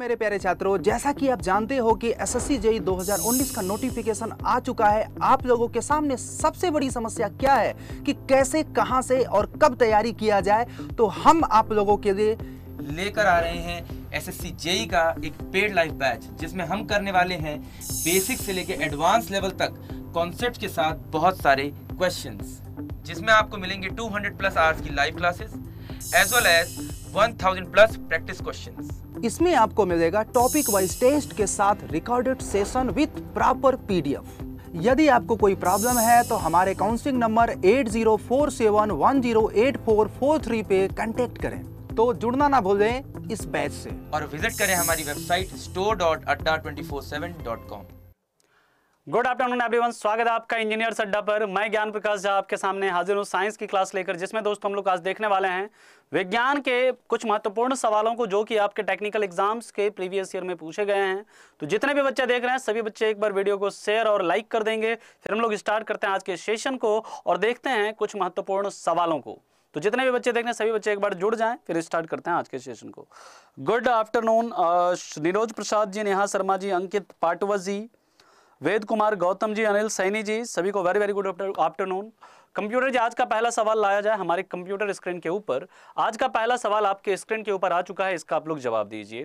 मेरे प्यारे छात्रों जैसा कि आप जानते हो कि एस एस 2019 का नोटिफिकेशन आ चुका है आप लोगों के सामने सबसे बड़ी समस्या क्या है कि कैसे कहां से और कब तैयारी किया जाए तो हम आप लोगों के लिए लेकर आ रहे हैं एस एस जेई का एक पेड लाइफ बैच जिसमें हम करने वाले हैं बेसिक से लेकर एडवांस लेवल तक कॉन्सेप्ट के साथ बहुत सारे क्वेश्चन जिसमें आपको मिलेंगे टू प्लस आवर्स की live classes as well as 1000 plus practice questions. इसमें आपको मिलेगा टॉपिक वाइज टेस्ट के साथ recorded session with proper PDF यदि आपको कोई प्रॉब्लम है तो हमारे काउंसलिंग नंबर 8047108443 पे कांटेक्ट करें तो जुड़ना ना भूलें इस बैच से और विजिट करें हमारी website store.adda247.com good afternoon everyone स्वागत है आपका इंजीनियर अड्डा पर मैं ज्ञान प्रकाश झा आपके सामने हाजिर हूँ साइंस की क्लास लेकर जिसमें दोस्तों हम लोग आज देखने वाले हैं विज्ञान के कुछ महत्वपूर्ण सवालों को जो कि आपके टेक्निकल एग्जाम्स के प्रीवियस ईयर में पूछे गए हैं तो जितने भी बच्चे देख रहे हैं सभी बच्चे एक बार वीडियो को शेयर और लाइक कर देंगे फिर हम लोग स्टार्ट करते हैं आज के सेशन को और देखते हैं कुछ महत्वपूर्ण सवालों को तो जितने भी बच्चे देख रहे हैं सभी बच्चे एक बार जुड़ जाएं फिर स्टार्ट करते हैं आज के सेशन को गुड आफ्टरनून निरोज प्रसाद जी नेहा शर्मा जी अंकित पाटवा जी वेद कुमार गौतम जी अनिल सैनी जी सभी को very very good afternoon computer ji आज का पहला सवाल लाया जाए हमारे कंप्यूटर स्क्रीन के ऊपर आज का पहला सवाल आपके स्क्रीन के ऊपर आ चुका है इसका आप लोग जवाब दीजिए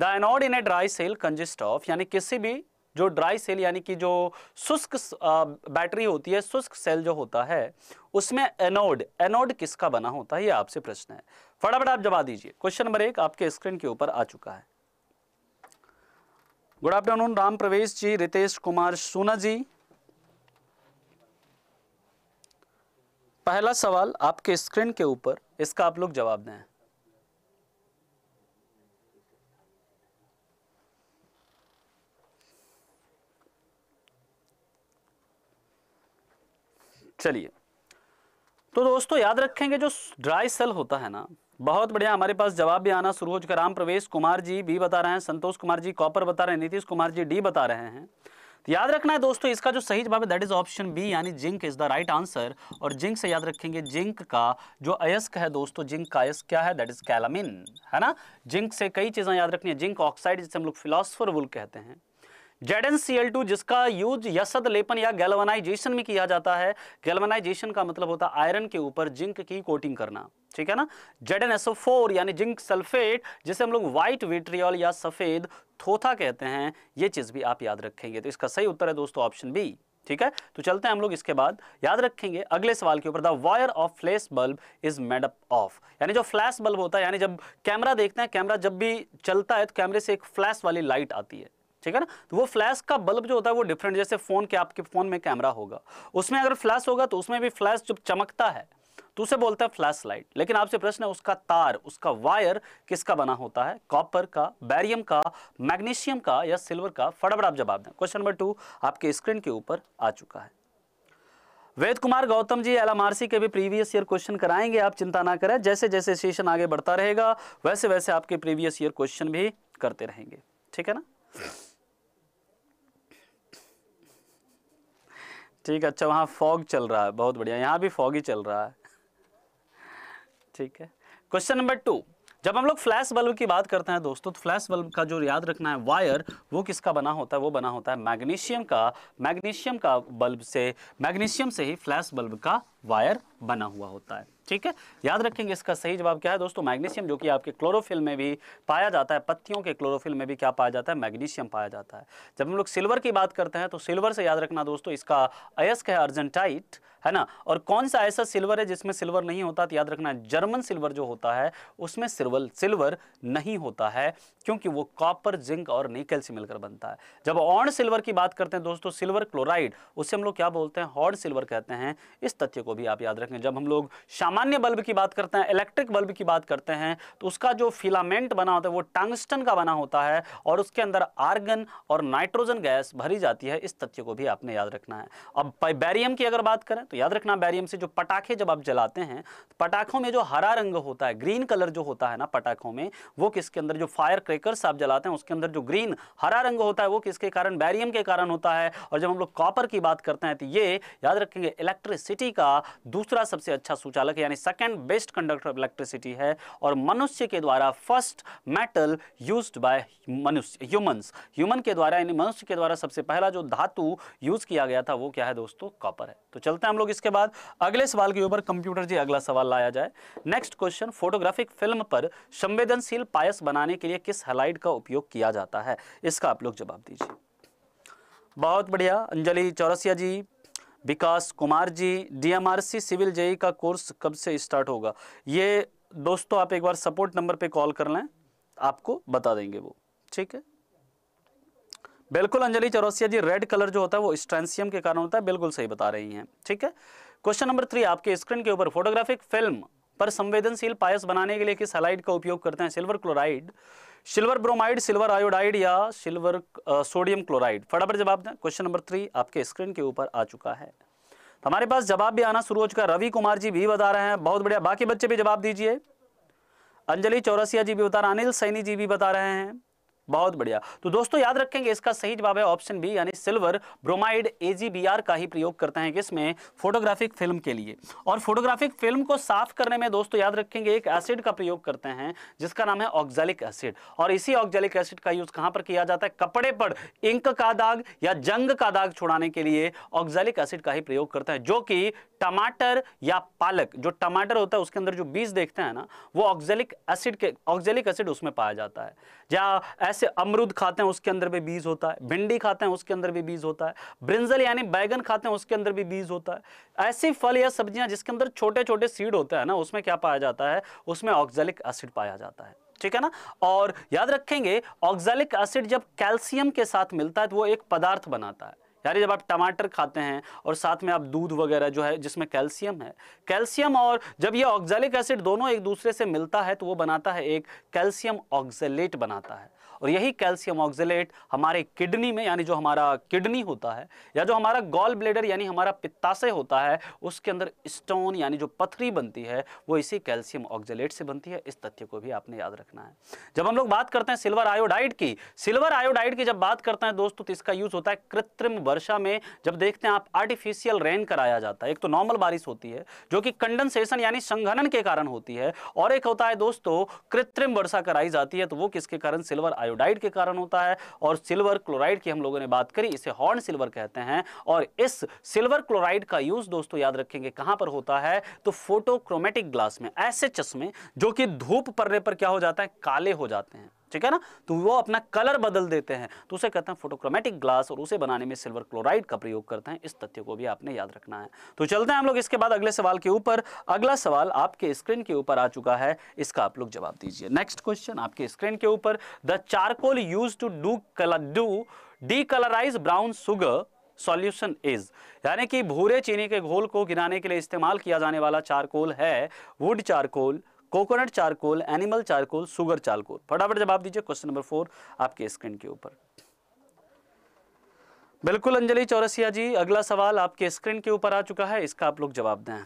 the anode in a dry cell consist of यानी किसी भी जो ड्राई सेल यानी कि जो शुष्क बैटरी होती है शुष्क सेल जो होता है उसमें एनोड एनोड किसका बना होता है ये आपसे प्रश्न है फटाफट आप जवाब दीजिए क्वेश्चन नंबर एक आपके स्क्रीन के ऊपर आ चुका है गुड आफ्टरनून राम प्रवेश जी रितेश कुमार सोना जी पहला सवाल आपके स्क्रीन के ऊपर इसका आप लोग जवाब दें चलिए तो दोस्तों याद रखेंगे जो ड्राई सेल होता है ना बहुत बढ़िया हमारे पास जवाब भी आना शुरू हो चुका राम प्रवेश कुमार जी बी बता रहे हैं संतोष कुमार जी कॉपर बता रहे हैं नीतीश कुमार जी डी बता रहे हैं तो याद रखना है दोस्तों इसका जो सही जवाब है दैट इज ऑप्शन बी यानी zinc is the right answer और जिंक से याद रखेंगे जिंक का जो अयस्क है दोस्तों जिंक का अयस्क क्या है दैट इज कैलामिन है ना जिंक से कई चीजें याद रखनी है जिंक ऑक्साइड जिसे हम लोग फिलोसफर वुल कहते हैं Z N C L two जिसका यूज यसद लेपन या गैलवनाइजेशन में किया जाता है गैलवनाइजेशन का मतलब होता है आयरन के ऊपर जिंक की कोटिंग करना ठीक है ना जेड एन फोर यानी जिंक सल्फेट जिसे हम लोग व्हाइट विट्रियल या सफेद थोथा कहते हैं ये चीज़ भी आप याद रखेंगे तो इसका सही उत्तर है दोस्तों ऑप्शन बी ठीक है तो चलते हैं हम लोग इसके बाद याद रखेंगे अगले सवाल के ऊपर the wire of flash bulb is made up of यानी जो फ्लैश बल्ब होता है यानी जब कैमरा देखते हैं कैमरा जब भी चलता है तो कैमरे से एक फ्लैश वाली लाइट आती है ठीक है ना तो वो फ्लैश का बल्ब जो होता है वो डिफरेंट जैसे फ़ोन के आपके फ़ोन में कैमरा होगा उसमें अगर फ्लैश होगा तो उसमें भी फ्लैश जब चमकता है तो उसे बोलता है फ्लैश लाइट लेकिन आपसे प्रश्न है उसका तार उसका वायर किसका बना होता है कॉपर का बैरियम का मैग्नीशियम का या सिल्वर का फटाफट आप जवाब दें क्वेश्चन नंबर टू आपके स्क्रीन के ऊपर आ चुका है वेद कुमार गौतम जी एलएमआरसी के भी प्रीवियस ईयर क्वेश्चन कराएंगे आप चिंता ना करें जैसे जैसे सेशन आगे बढ़ता रहेगा वैसे वैसे आपके प्रीवियस ईयर क्वेश्चन भी करते रहेंगे ठीक है ना ठीक अच्छा वहाँ फॉग चल रहा है बहुत बढ़िया यहाँ भी फॉग ही चल रहा है ठीक है क्वेश्चन नंबर टू जब हम लोग फ्लैश बल्ब की बात करते हैं दोस्तों तो फ्लैश बल्ब का जो याद रखना है वायर वो किसका बना होता है वो बना होता है मैग्नीशियम का मैग्नीशियम का बल्ब से मैग्नीशियम से ही फ्लैश बल्ब का वायर बना हुआ होता है ठीक है याद रखेंगे इसका सही जवाब क्या है दोस्तों मैग्नीशियम जो कि आपके क्लोरोफिल में भी पाया जाता है पत्तियों के क्लोरोफिल में भी क्या पाया जाता है मैग्नीशियम पाया जाता है जब हम लोग सिल्वर की बात करते हैं तो सिल्वर से याद रखना दोस्तों इसका अयस्क है अर्जेंटाइट है ना और कौन सा ऐसा सिल्वर है जिसमें सिल्वर नहीं होता तो याद रखना जर्मन सिल्वर जो होता है उसमें सिल्वर सिल्वर नहीं होता है क्योंकि वो कॉपर जिंक और निकल से मिलकर बनता है जब ऑन सिल्वर की बात करते हैं दोस्तों सिल्वर क्लोराइड उससे हम लोग क्या बोलते हैं हॉर्ड सिल्वर कहते हैं इस तथ्य को भी आप याद रखें जब हम लोग सामान्य बल्ब की बात करते हैं इलेक्ट्रिक बल्ब की बात करते हैं तो उसका जो फिलामेंट बना होता है वो टंगस्टन का बना होता है और उसके अंदर आर्गन और नाइट्रोजन गैस भरी जाती है इस तथ्य को भी आपने याद रखना है अब बैरियम की अगर बात करें तो याद रखना बैरियम से जो पटाखे जब आप जलाते हैं तो पटाखों में जो हरा रंग होता है ग्रीन कलर जो होता है ना पटाखों में वो किसके अंदर जो फायर क्रैकर्स आप जलाते हैं उसके अंदर जो ग्रीन हरा रंग होता है वो किसके कारण बैरियम के कारण होता है और जब हम लोग कॉपर की बात करते हैं तो ये याद रखेंगे इलेक्ट्रिसिटी का दूसरा सबसे अच्छा सुचालक यानी second best conductor of electricity है और मनुष्य के द्वारा फर्स्ट मेटल यूज बाय मनुष्य ह्यूमन्स ह्यूमन के द्वारा यानी मनुष्य के द्वारा सबसे पहला जो धातु यूज किया गया था वो क्या है दोस्तों कॉपर है तो चलते हैं हम लोग लोग इसके बाद अगले सवाल के ऊपर कंप्यूटर जी अगला सवाल लाया जाए नेक्स्ट क्वेश्चन फोटोग्राफिक फिल्म पर संवेदनशील पायस बनाने के लिए किस हलाइड का उपयोग किया जाता है इसका आप लोग जवाब दीजिए बहुत बढ़िया Anjali Chaurasia ji Vikas Kumar ji DMRC civil JE का कोर्स कब से स्टार्ट होगा ये दोस्तों आप एक बार सपोर्ट नंबर पे कॉल कर लें आपको बता देंगे वो ठीक है बिल्कुल अंजलि चौरसिया जी रेड कलर जो होता है वो स्ट्रेंसियम के कारण होता है बिल्कुल सही बता रही हैं ठीक है क्वेश्चन नंबर थ्री आपके स्क्रीन के ऊपर फोटोग्राफिक फिल्म पर संवेदनशील पायस बनाने के लिए किस हलाइड का उपयोग करते हैं silver chloride silver bromide silver iodide या सिल्वर सोडियम क्लोराइड फटाफट जवाब दें क्वेश्चन नंबर थ्री आपके स्क्रीन के ऊपर आ चुका है तो हमारे पास जवाब भी आना शुरू हो चुका रवि कुमार जी भी बता रहे हैं बहुत बढ़िया बाकी बच्चे भी जवाब दीजिए अंजलि चौरसिया जी भी बता रहे अनिल सैनी जी भी बता रहे हैं बहुत बढ़िया तो दोस्तों याद रखेंगे इसका सही जवाब है ऑप्शन बी यानी सिल्वर ब्रोमाइड एजीबीआर का ही प्रयोग करते हैं किसमें फोटोग्राफिक फिल्म के लिए और फोटोग्राफिक फिल्म को साफ करने में दोस्तों याद रखेंगे एक एसिड का प्रयोग करते हैं जिसका नाम है ऑक्जेलिक एसिड और इसी ऑक्जेलिक एसिड का यूज कहां पर किया जाता है कपड़े पर इंक का दाग या जंग का दाग छुड़ाने के लिए ऑक्जेलिक एसिड का ही प्रयोग करते हैं जो कि टमाटर या पालक जो टमाटर होता है उसके अंदर जो बीज देखते हैं ना वो ऑक्जेलिक एसिड के ऑक्जेलिक एसिड उसमें पाया जाता है या ऐसे अमरुद खाते हैं उसके अंदर भी बीज होता है भिंडी खाते हैं उसके अंदर भी बीज होता है ब्रिंजल यानी बैगन खाते हैं उसके अंदर भी बीज होता है ऐसे फल या सब्जियां जिसके अंदर छोटे छोटे सीड होते हैं ना उसमें क्या पाया जाता है उसमें ऑक्जेलिक एसिड पाया जाता है ठीक है ना और याद रखेंगे ऑक्जेलिक एसिड जब कैल्शियम के साथ मिलता है तो वो एक पदार्थ बनाता है यानी जब आप टमाटर खाते हैं और साथ में आप दूध वगैरह जो है जिसमें कैल्शियम है कैल्शियम और जब ये ऑक्जेलिक एसिड दोनों एक दूसरे से मिलता है तो वो बनाता है एक कैल्शियम ऑक्जेलेट बनाता है और यही कैल्शियम ऑक्जिलेट हमारे किडनी में यानी जो हमारा किडनी होता है या जो हमारा गॉल ब्लेडर यानी हमारा पित्ताशय होता है उसके अंदर स्टोन यानी जो पथरी बनती है वो इसी कैल्शियम ऑक्जिलेट से बनती है इस तथ्य को भी आपने याद रखना है जब हम लोग बात करते हैं सिल्वर आयोडाइड की सिल्वर आयोडाइड की जब बात करते हैं दोस्तों तो इसका यूज होता है कृत्रिम वर्षा में जब देखते हैं आप आर्टिफिशियल रेन कराया जाता है एक तो नॉर्मल बारिश होती है जो कि कंडेंसेशन यानी संघनन के कारण होती है और एक होता है दोस्तों कृत्रिम वर्षा कराई जाती है तो वो किसके कारण सिल्वर आयोड आयोडाइड के कारण होता है और सिल्वर क्लोराइड की हम लोगों ने बात करी इसे हॉर्न सिल्वर कहते हैं और इस सिल्वर क्लोराइड का यूज दोस्तों याद रखेंगे कहां पर होता है तो फोटोक्रोमेटिक ग्लास में ऐसे चश्मे जो कि धूप पड़ने पर क्या हो जाता है काले हो जाते हैं ठीक है ना तो वो अपना कलर बदल देते हैं तो उसे कहते हैं फोटोक्रोमेटिक ग्लास और उसे बनाने में सिल्वर क्लोराइड का प्रयोग करते हैं इस तथ्य को भी आपने याद रखना है तो चलते हैं हम लोग इसके बाद अगले सवाल के ऊपर अगला सवाल आपके स्क्रीन के ऊपर आ चुका है इसका आप लोग जवाब दीजिए नेक्स्ट क्वेश्चन आपके स्क्रीन के ऊपर the charcoal use to do colour do decolourise brown sugar solution is यानी कि भूरे चीनी के घोल को गिराने के लिए इस्तेमाल किया जाने वाला चारकोल है wood charcoal coconut charcoal animal charcoal sugar charcoal फटाफट जवाब दीजिए क्वेश्चन नंबर फोर आपके स्क्रीन के ऊपर बिल्कुल अंजलि चौरसिया जी अगला सवाल आपके स्क्रीन के ऊपर आ चुका है इसका आप लोग जवाब दें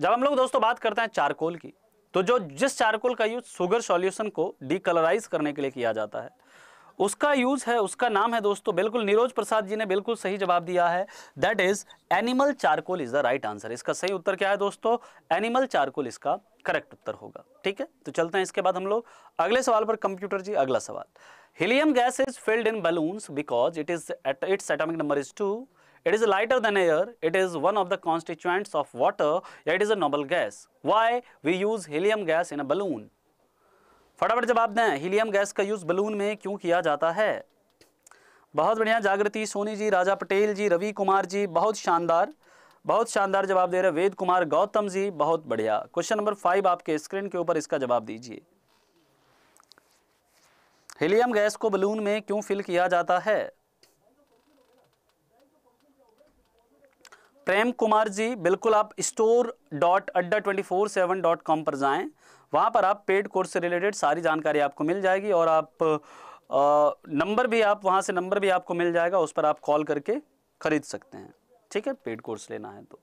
जब हम लोग दोस्तों बात करते हैं चारकोल की तो जो जिस चारकोल का यूज सुगर सॉल्यूशन को डीकलराइज करने के लिए किया जाता है उसका यूज है उसका नाम है दोस्तों बिल्कुल नीरोज प्रसाद जी ने बिल्कुल सही जवाब दिया है that is animal charcoal is the right answer इसका सही उत्तर क्या है दोस्तों एनिमल चारकोल इसका करेक्ट उत्तर होगा ठीक है तो चलते हैं इसके बाद हम लोग अगले सवाल पर कंप्यूटर जी अगला सवाल helium gas is filled in balloon because it is its atomic number is two it is lighter than air it is one of the constituents of water it is a noble gas why we use helium gas in a balloon फटाफट जवाब दें helium gas का use balloon में क्यों किया जाता है बहुत बढ़िया जागृति सोनी जी राजा पटेल जी रवि कुमार जी बहुत शानदार बहुत शानदार जवाब दे रहे वेद कुमार गौतम जी बहुत बढ़िया क्वेश्चन नंबर फाइव आपके स्क्रीन के ऊपर इसका जवाब दीजिए हीलियम गैस को बलून में क्यों फिल किया जाता है प्रेम कुमार जी बिल्कुल आप store dot Adda twenty four seven dot com पर जाएं वहाँ पर आप पेड कोर्स से रिलेटेड सारी जानकारी आपको मिल जाएगी और आप नंबर भी आप वहाँ से नंबर भी आपको मिल जाएगा उस पर आप कॉल करके ख़रीद सकते हैं ठीक है पेड कोर्स लेना है तो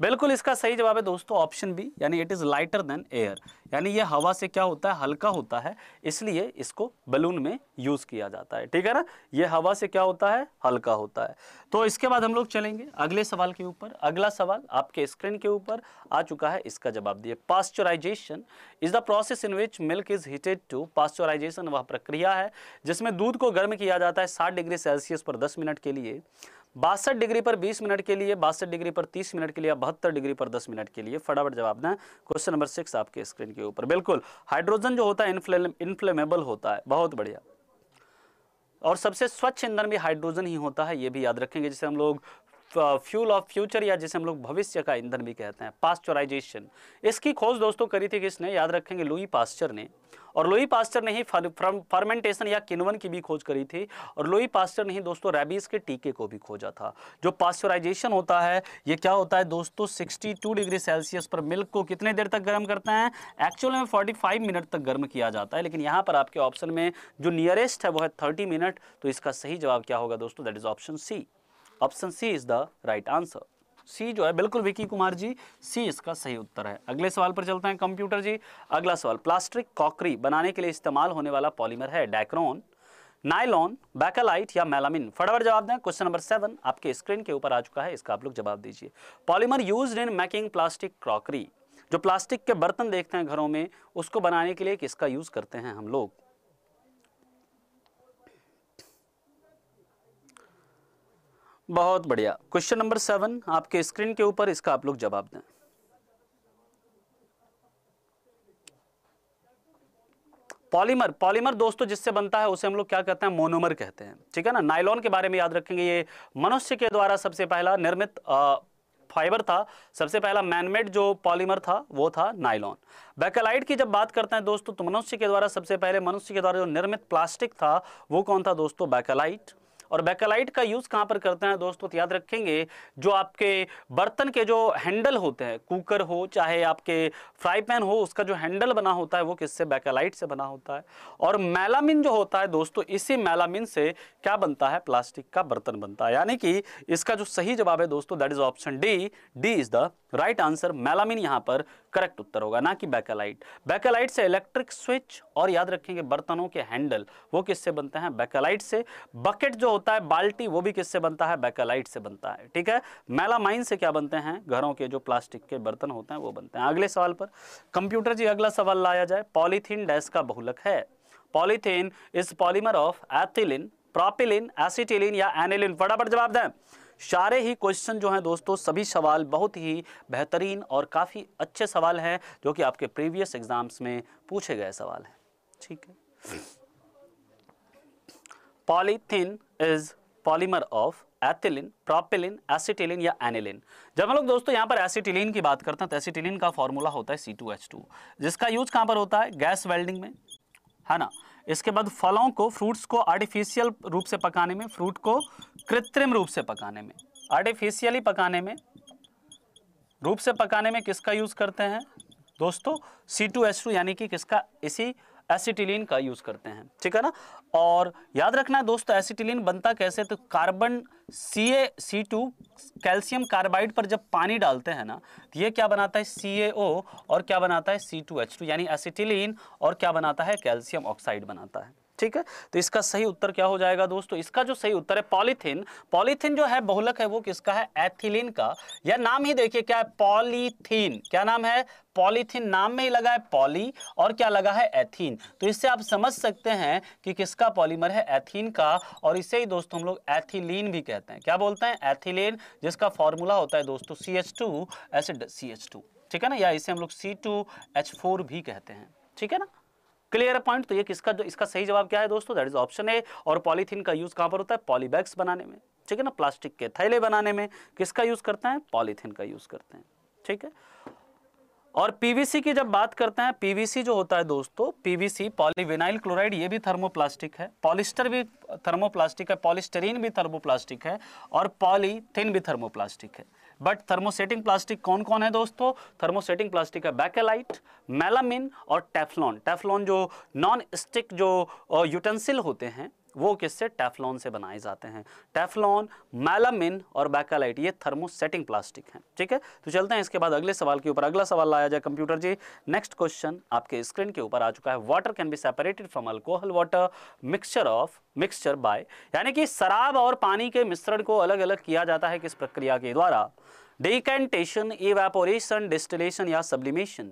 बिल्कुल इसका सही जवाब है दोस्तों ऑप्शन बी यानी it is lighter than air यानी ये हवा से क्या होता है हल्का होता है इसलिए इसको बलून में यूज़ किया जाता है ठीक है ना ये हवा से क्या होता है हल्का होता है तो इसके बाद हम लोग चलेंगे अगले सवाल के ऊपर अगला सवाल आपके स्क्रीन के ऊपर आ चुका है इसका जवाब दिए pasteurisation is the process in which milk is heated to pasteurisation वह प्रक्रिया है जिसमें दूध को गर्म किया जाता है साठ डिग्री सेल्सियस पर दस मिनट के लिए बासठ डिग्री पर 20 मिनट के लिए बासठ डिग्री पर 30 मिनट के लिए बहत्तर डिग्री पर 10 मिनट के लिए फटाफट जवाब दें क्वेश्चन नंबर सिक्स आपके स्क्रीन के ऊपर बिल्कुल हाइड्रोजन जो होता है इनफ्लेमेबल इन्फ्लेमेबल होता है बहुत बढ़िया और सबसे स्वच्छ ईंधन भी हाइड्रोजन ही होता है ये भी याद रखेंगे जिसे हम लोग फ्यूल ऑफ फ्यूचर या जिसे हम लोग भविष्य का ईंधन भी कहते हैं पास्चराइजेशन इसकी खोज दोस्तों करी थी किसने याद रखेंगे लुई पास्चर ने और लुई पास्चर ने ही फर्मेंटेशन या किनवन की भी खोज करी थी और लुई पास्चर ने ही दोस्तों रेबीज के टीके को भी खोजा था जो पास्चराइजेशन होता है ये क्या होता है दोस्तों 62 डिग्री सेल्सियस पर मिल्क को कितने देर तक गर्म करते हैं एक्चुअल में 45 मिनट तक गर्म किया जाता है लेकिन यहाँ पर आपके ऑप्शन में जो नियरेस्ट है वो है थर्टी मिनट तो इसका सही जवाब क्या होगा दोस्तों that is option C option C is the right answer C जो है बिल्कुल विकी कुमार जी सी इसका सही उत्तर है अगले सवाल पर चलते हैं कंप्यूटर जी अगला सवाल प्लास्टिक कॉकरी बनाने के लिए इस्तेमाल होने वाला पॉलीमर है डायक्रॉन नाइलॉन बैकलाइट या मेलामिन फटाफट जवाब दें क्वेश्चन नंबर सेवन आपके स्क्रीन के ऊपर आ चुका है इसका आप लोग जवाब दीजिए polymer use in making plastic crockery जो प्लास्टिक के बर्तन देखते हैं घरों में उसको बनाने के लिए किसका यूज़ करते हैं हम लोग बहुत बढ़िया क्वेश्चन नंबर सेवन आपके स्क्रीन के ऊपर इसका आप लोग जवाब दें पॉलीमर पॉलीमर दोस्तों जिससे बनता है उसे हम लोग क्या कहते हैं मोनोमर कहते हैं ठीक है ना नाइलॉन के बारे में याद रखेंगे ये मनुष्य के द्वारा सबसे पहला निर्मित फाइबर था सबसे पहला मैनमेड जो पॉलीमर था वो था नाइलॉन बैकेलाइट की जब बात करते हैं दोस्तों तो मनुष्य के द्वारा सबसे पहले मनुष्य के द्वारा जो निर्मित प्लास्टिक था वो कौन था दोस्तों बैकेलाइट और बैकालाइट का यूज़ कहाँ पर करते हैं दोस्तों तो याद रखेंगे जो आपके बर्तन के जो हैंडल होते हैं कुकर हो चाहे आपके फ्राई पैन हो उसका जो हैंडल बना होता है वो किससे बैकालाइट से बना होता है और मैलामिन जो होता है दोस्तों इसी मैलामिन से क्या बनता है प्लास्टिक का बर्तन बनता है यानी कि इसका जो सही जवाब है दोस्तों that is option D D is the right answer melamine यहाँ पर करेक्ट उत्तर होगा ना कि बैकलाइट बैकालाइट से इलेक्ट्रिक स्विच और याद रखेंगे बर्तनों के हैंडल वो किससे बनते हैं बैकालाइट से बकेट जो होता है बाल्टी वो भी किससे बनता है बैकलाइट से बनता है ठीक है मेलामाइन से क्या बनते हैं घरों के जो प्लास्टिक के बर्तन होते हैं वो बनते हैं अगले सवाल पर कंप्यूटर जी अगला सवाल लाया जाए पॉलीथीन डैस का बहुलक है polythene is polymer of ethylene propylene acetylene या एनिलिन फटाफट जवाब दें सारे ही क्वेश्चन जो हैं दोस्तों सभी सवाल बहुत ही बेहतरीन और काफ़ी अच्छे सवाल हैं जो कि आपके प्रीवियस एग्जाम्स में पूछे गए सवाल हैं ठीक है polythene is polymer of ethylene propylene acetylene या एनिलीन जब हम लोग दोस्तों यहाँ पर एसिटिलीन की बात करते हैं तो एसिटिलीन का फॉर्मूला होता है सी टू एच टू जिसका यूज कहाँ पर होता है गैस वेल्डिंग में है ना इसके बाद फलों को फ्रूट्स को आर्टिफिशियल रूप से पकाने में फ्रूट को कृत्रिम रूप से पकाने में आर्टिफिशियली पकाने में रूप से पकाने में किसका यूज करते हैं दोस्तों सी टू एच टू यानी कि किसका इसी एसिटिलीन का यूज़ करते हैं ठीक है ना और याद रखना है दोस्तों एसिटिलीन बनता कैसे तो carbon C A C two calcium carbide पर जब पानी डालते हैं ना तो ये क्या बनाता है सी ए ओ और क्या बनाता है सी टू एच टू यानी एसिटिलीन और क्या बनाता है कैल्शियम ऑक्साइड बनाता है ठीक है तो इसका सही उत्तर क्या हो जाएगा दोस्तों इसका जो सही उत्तर है पॉलीथिन पॉलीथिन जो है बहुलक है वो किसका है एथिलीन का या नाम ही देखिए क्या है पॉलीथिन क्या नाम है पॉलीथिन नाम में ही लगा है पॉली और क्या लगा है एथीन तो इससे आप समझ सकते हैं कि किसका पॉलीमर है एथीन का और इसे ही दोस्तों हम लोग एथिलीन भी कहते हैं क्या बोलते हैं एथिलीन जिसका फॉर्मूला होता है दोस्तों C H two acid C H two ठीक है ना या इसे हम लोग सी टू एच फोर भी कहते हैं ठीक है ना क्लियर है पॉइंट तो ये किसका जो इसका सही जवाब क्या है दोस्तों दैट इज ऑप्शन ए और पॉलीथीन का यूज कहां पर होता है पॉलीबैग्स बनाने में ठीक है ना प्लास्टिक के थैले बनाने में किसका यूज करते हैं पॉलीथीन का यूज करते हैं ठीक है और पीवीसी की जब बात करते हैं पीवीसी जो होता है दोस्तों पीवीसी पॉलीविनाइल क्लोराइड ये भी थर्मोप्लास्टिक है पॉलिस्टर भी थर्मोप्लास्टिक है पॉलिस्टरीन भी थर्मोप्लास्टिक है और पॉलीथिन भी थर्मोप्लास्टिक है बट थर्मोसेटिंग प्लास्टिक कौन कौन है दोस्तों थर्मोसेटिंग प्लास्टिक है बैकेलाइट मेलामिन और टेफलॉन टेफलॉन जो नॉन स्टिक जो यूटेंसिल होते हैं वो किससे टेफलॉन से बनाए जाते हैं टेफलॉन मैलामिन और बैकालाइट ये थर्मोसेटिंग प्लास्टिक हैं ठीक है तो चलते हैं इसके बाद अगले सवाल के ऊपर अगला सवाल लाया जाए कंप्यूटर जी नेक्स्ट क्वेश्चन आपके स्क्रीन के ऊपर आ चुका है water can be separated from alcohol water mixture of mixture by यानी कि शराब और पानी के मिश्रण को अलग अलग किया जाता है किस प्रक्रिया के द्वारा डिकेंटेशन इवेपोरेशन डिस्टिलेशन या सब्लिमेशन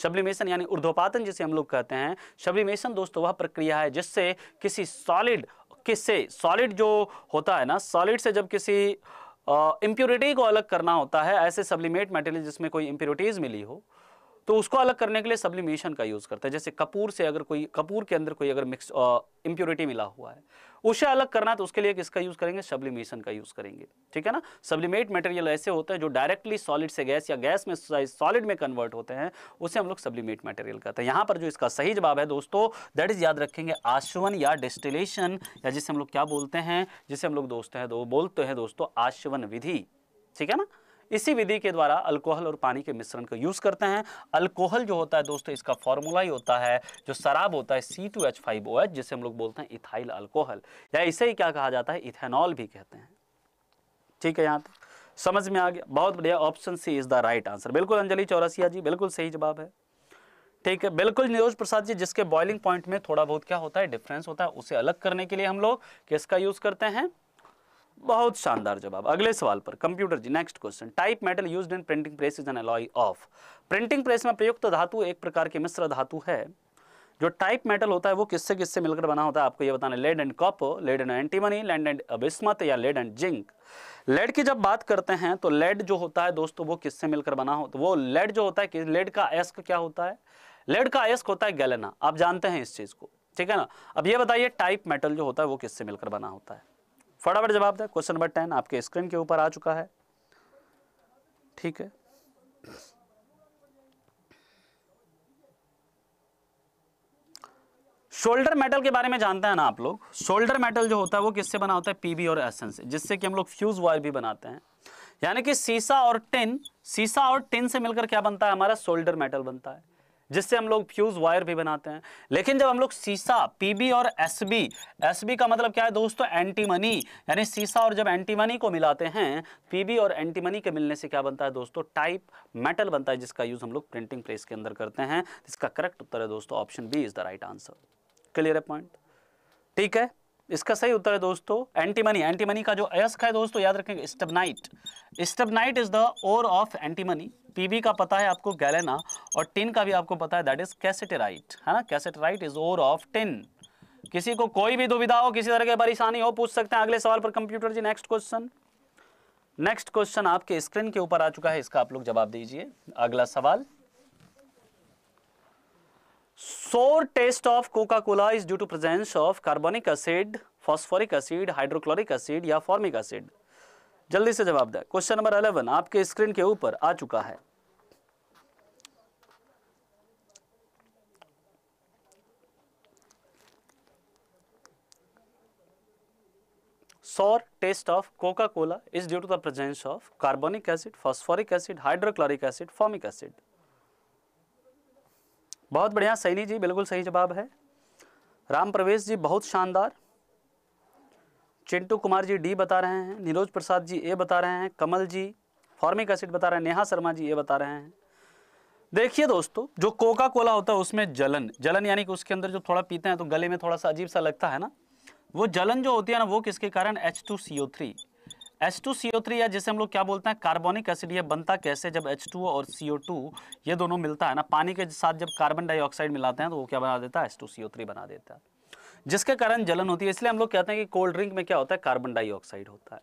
शब्लिमेशन यानी उर्ध्वपातन जिसे हम लोग कहते हैं शब्लिमेशन दोस्तों वह प्रक्रिया है जिससे किसी सॉलिड किससे सॉलिड जो होता है ना सॉलिड से जब किसी इम्प्योरिटी को अलग करना होता है ऐसे सब्लिमेट मटेरियल जिसमें कोई इम्प्योरिटीज़ मिली हो तो उसको अलग करने के लिए सब्लिमेशन का यूज़ करता है जैसे कपूर से अगर कोई कपूर के अंदर कोई अगर मिक्स इंप्योरिटी मिला हुआ है उसे अलग करना तो उसके लिए किसका यूज़ करेंगे सब्लिमेशन का यूज़ करेंगे ठीक है ना सब्लिमेट मटेरियल ऐसे होते हैं जो डायरेक्टली सॉलिड से गैस या गैस में सॉलिड में कन्वर्ट होते हैं उसे हम लोग सब्लिमेट मटेरियल कहते हैं यहां पर जो इसका सही जवाब है दोस्तों दैट इज़ याद रखेंगे आश्वन या डिस्टिलेशन या जिसे हम लोग क्या बोलते हैं जिसे हम लोग दोस्त हैं दो बोलते हैं दोस्तों आश्वन विधि ठीक है ना इसी विधि के द्वारा अल्कोहल और पानी के मिश्रण का यूज करते हैं अल्कोहल जो होता है दोस्तों इसका फॉर्मूला ही होता है जो शराब होता है C two H five O H जिसे हम लोग बोलते हैं इथाइल अल्कोहल या इसे ही क्या कहा जाता है इथेनॉल भी कहते हैं ठीक है यहाँ तक समझ में आ गया बहुत बढ़िया option C is the right answer बिल्कुल अंजलि चौरसिया जी बिल्कुल सही जवाब है ठीक है बिल्कुल नीरोज प्रसाद जी जिसके बॉइलिंग पॉइंट में थोड़ा बहुत क्या होता है डिफरेंस होता है उसे अलग करने के लिए हम लोग किसका यूज करते हैं बहुत शानदार जवाब अगले सवाल पर computer ji next question type metal use in printing press is an alloy of printing press में प्रयुक्त धातु एक प्रकार की मिश्र धातु है जो टाइप मेटल होता है वो किससे किससे मिलकर बना होता है आपको ये बताना lead and copper lead and antimony lead and bismuth या लेड एंड जिंक लेड की जब बात करते हैं तो लेड जो होता है दोस्तों वो किससे मिलकर बना हो तो वो लेड जो होता है लेड का अयस्क क्या होता है लेड का एस्क होता है गैलेना आप जानते हैं इस चीज़ को ठीक है ना अब ये बताइए टाइप मेटल जो होता है वो किससे मिलकर बना होता है फटाफट जवाब दें क्वेश्चन नंबर टेन आपके स्क्रीन के ऊपर आ चुका है ठीक है शोल्डर मेटल के बारे में जानते हैं ना आप लोग शोल्डर मेटल जो होता है वो किससे बना होता है पीबी और एसन से जिससे कि हम लोग फ्यूज वायर भी बनाते हैं यानी कि सीसा और टिन सीसा और टिन से मिलकर क्या बनता है हमारा शोल्डर मेटल बनता है जिससे हम लोग फ्यूज वायर भी बनाते हैं लेकिन जब हम लोग सीसा पीबी और एसबी एसबी का मतलब क्या है दोस्तों एंटीमनी यानी सीसा और जब एंटीमनी को मिलाते हैं पीबी और एंटीमनी के मिलने से क्या बनता है दोस्तों टाइप मेटल बनता है जिसका यूज हम लोग प्रिंटिंग प्रेस के अंदर करते हैं इसका करेक्ट उत्तर है दोस्तों option B is the right answer clear है पॉइंट ठीक है इसका सही उत्तर है दोस्तों एंटीमनी एंटीमनी का जो अयस्क है दोस्तों याद रखेंगे stibnite stibnite is the ore of antimony PB का पता है आपको गैलेना और टिन का भी आपको पता है दैट इज कैसेटेराइट है ना cassiterite is ore of tin किसी को कोई भी दुविधा हो किसी तरह की परेशानी हो पूछ सकते हैं अगले सवाल पर computer ji next question next question आपके स्क्रीन के ऊपर आ चुका है इसका आप लोग जवाब दीजिए अगला सवाल sour taste of Coca Cola is due to presence of carbonic acid phosphoric acid hydrochloric acid या फॉर्मिक एसिड जल्दी से जवाब दें क्वेश्चन नंबर अलेवन आपके स्क्रीन के ऊपर आ चुका है sour taste of Coca Cola is due to the presence of carbonic acid phosphoric acid hydrochloric acid formic acid बहुत बढ़िया सैनी जी बिल्कुल सही जवाब है राम प्रवेश जी बहुत शानदार चिंटू कुमार जी डी बता रहे हैं नीरोज प्रसाद जी ए बता रहे हैं कमल जी फॉर्मिक एसिड बता रहे हैं नेहा शर्मा जी ए बता रहे हैं देखिए दोस्तों जो कोका कोला होता है उसमें जलन जलन यानी कि उसके अंदर जो थोड़ा पीते हैं तो गले में थोड़ा सा अजीब सा लगता है ना वो जलन जो होती है ना वो किसके कारण H two C O three H2CO3 या जिसे हम लोग क्या बोलते हैं कार्बोनिक एसिड ये बनता कैसे जब H2O और CO2 ये दोनों मिलता है ना पानी के साथ जब कार्बन डाइऑक्साइड मिलाते हैं तो वो क्या बना देता है H2CO3 बना देता है जिसके कारण जलन होती है इसलिए हम लोग कहते हैं कि कोल्ड ड्रिंक में क्या होता है कार्बन डाइऑक्साइड होता है